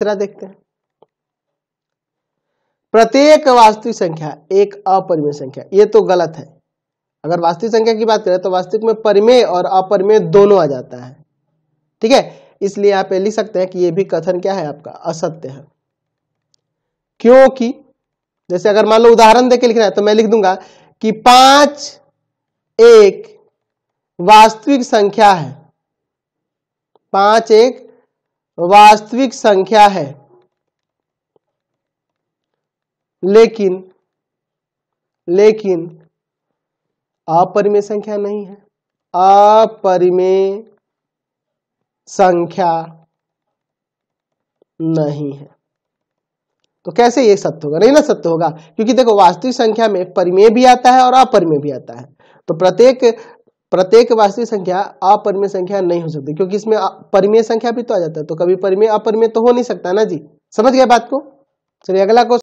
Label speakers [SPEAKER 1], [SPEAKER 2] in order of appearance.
[SPEAKER 1] तीसरा देखते हैं प्रत्येक वास्तविक संख्या एक अपरिमेय संख्या ये तो गलत है अगर वास्तविक संख्या की बात करें तो वास्तविक में परिमेय और अपरिमेय दोनों आ जाता है ठीक है इसलिए आप लिख सकते हैं कि ये भी कथन क्या है आपका असत्य है क्योंकि जैसे अगर मान लो उदाहरण देके लिखना है तो मैं लिख दूंगा कि पांच एक वास्तविक संख्या है पांच एक वास्तविक संख्या है लेकिन लेकिन अपरिमेय संख्या नहीं है अपरिमेय संख्या नहीं है तो कैसे ये सत्य होगा नहीं ना सत्य होगा क्योंकि देखो वास्तविक संख्या में परिमेय भी आता है और अपरिमेय भी आता है तो प्रत्येक प्रत्येक वास्तविक संख्या अपरिमेय संख्या नहीं हो सकती क्योंकि इसमें परिमेय संख्या भी तो आ जाता है तो कभी परिमेय अपरिमेय तो हो नहीं सकता ना जी समझ गया बात को चलिए अगला क्वेश्चन